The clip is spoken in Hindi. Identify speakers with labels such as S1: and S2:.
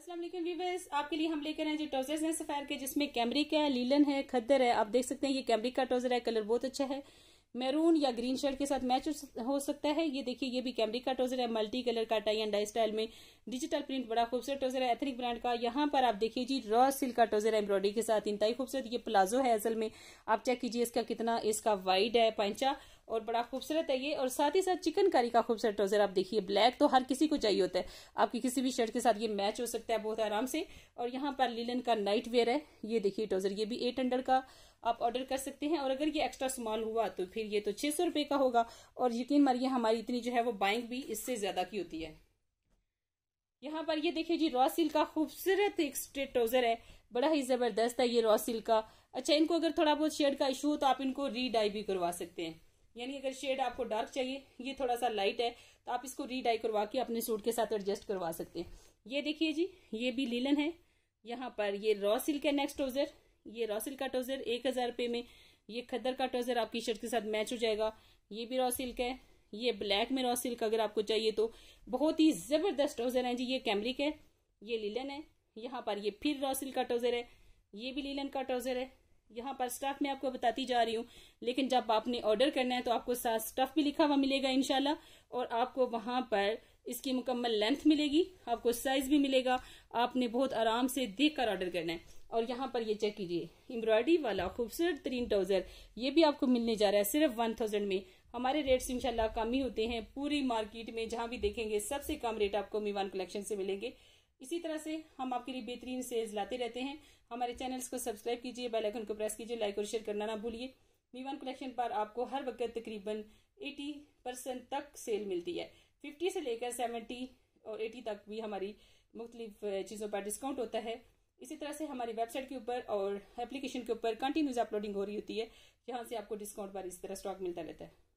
S1: असलम वीवर्स आपके लिए हम लेकर आए जो ट्राउजर्स हैं सफ़ैर के जिसमें कैमरिक है लीलन है खद्दर है आप देख सकते हैं ये कैमरिक का ट्राउजर है कलर बहुत अच्छा है मैरून या ग्रीन शर्ट के साथ मैच हो सकता है ये देखिए ये भी कैमरिक का ट्राउजर है मल्टी कलर का टाई एंड डाई स्टाइल में डिजिटल प्रिंट बड़ा खूबसूरत ट्राउजर है एथनिक ब्रांड का यहाँ पर आप देखिए जी रॉ सिल्क का ट्राउजर है एम्ब्रॉयडरी के साथ ही खूबसूरत ये प्लाजो है असल में आप चेक कीजिए इसका कितना इसका वाइड है पैंचा और बड़ा खूबसूरत है ये और साथ ही साथ चिकनकारी का खूबसूरत ट्राउजर आप देखिए ब्लैक तो हर किसी को चाहिए होता है आपकी किसी भी शर्ट के साथ ये मैच हो सकता है बहुत आराम से और यहाँ पर लीलन का नाइट वेयर है ये देखिए ट्राउजर ये भी एट हंड्रेड का आप ऑर्डर कर सकते हैं और अगर ये एक्स्ट्रा स्मॉल हुआ तो फिर ये तो छह सौ रुपये का होगा और यकीन मरिए हमारी इतनी जो है वो बाइंग भी इससे ज्यादा की होती है यहाँ पर ये देखिए जी रॉ सिल्क का खूबसूरत एक स्ट्रेट ट्राउजर है बड़ा ही जबरदस्त है ये रॉ सिल्क का अच्छा इनको अगर थोड़ा बहुत शेड का इशू हो तो आप इनको रीडाई भी करवा सकते हैं यानी अगर शेड आपको डार्क चाहिए ये थोड़ा सा लाइट है तो आप इसको रीडाई करवा के अपने सूट के साथ एडजस्ट करवा सकते हैं ये देखिए जी ये भी लीलन है यहाँ पर ये रॉ सिल्क है नेक्स्ट ट्रोजर ये रॉ सिल्क का ट्रोजर एक हजार रुपये में ये खद्दर का ट्रोजर आपकी शर्ट के साथ मैच हो जाएगा ये भी रॉ सिल्क है ये ब्लैक में रॉ सिल्क अगर आपको चाहिए तो बहुत ही जबरदस्त ट्रोजर है जी ये कैमरिक है ये लीलन है यहाँ पर ये फिर रॉ सिल्क का ट्रोजर है ये भी लीलन का ट्रोजर है यहाँ पर स्टफ मैं आपको बताती जा रही हूँ लेकिन जब आपने ऑर्डर करना है तो आपको साथ स्टफ भी लिखा हुआ मिलेगा इनशाला और आपको वहां पर इसकी मुकम्मल लेंथ मिलेगी आपको साइज भी मिलेगा आपने बहुत आराम से देख कर ऑर्डर करना है और यहाँ पर ये चेक कीजिए एम्ब्रॉयडरी वाला खूबसूरत तरीन ट्राउजर ये भी आपको मिलने जा रहा है सिर्फ वन थाउजेंड में हमारे रेट्स इनशाला कम ही होते हैं पूरी मार्केट में जहां भी देखेंगे सबसे कम रेट आपको मीवान कलेक्शन से मिलेंगे इसी तरह से हम आपके लिए बेहतरीन सेल्स लाते रहते हैं हमारे चैनल्स को सब्सक्राइब कीजिए बेल आइकन को प्रेस कीजिए लाइक और शेयर करना ना भूलिए मीवान कलेक्शन पर आपको हर वक्त तकरीबन 80 परसेंट तक सेल मिलती है 50 से लेकर 70 और 80 तक भी हमारी मुख्तलिफ चीज़ों पर डिस्काउंट होता है इसी तरह से हमारी वेबसाइट के ऊपर और एप्लीकेशन के ऊपर कंटिन्यूस अपलोडिंग हो रही होती है जहाँ से आपको डिस्काउंट पर इस तरह स्टॉक मिलता रहता है